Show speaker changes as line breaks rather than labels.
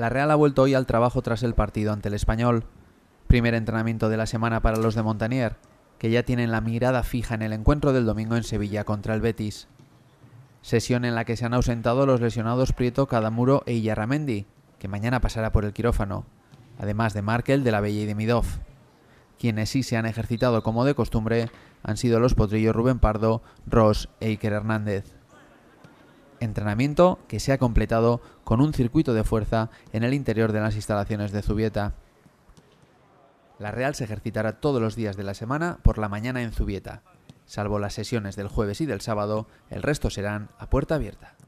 La Real ha vuelto hoy al trabajo tras el partido ante el español. Primer entrenamiento de la semana para los de Montanier, que ya tienen la mirada fija en el encuentro del domingo en Sevilla contra el Betis. Sesión en la que se han ausentado los lesionados Prieto, Cadamuro e Illarramendi, que mañana pasará por el quirófano, además de Markel, de la Bella y de Midoff. Quienes sí se han ejercitado como de costumbre han sido los potrillos Rubén Pardo, Ross e Iker Hernández entrenamiento que se ha completado con un circuito de fuerza en el interior de las instalaciones de Zubieta. La Real se ejercitará todos los días de la semana por la mañana en Zubieta. Salvo las sesiones del jueves y del sábado, el resto serán a puerta abierta.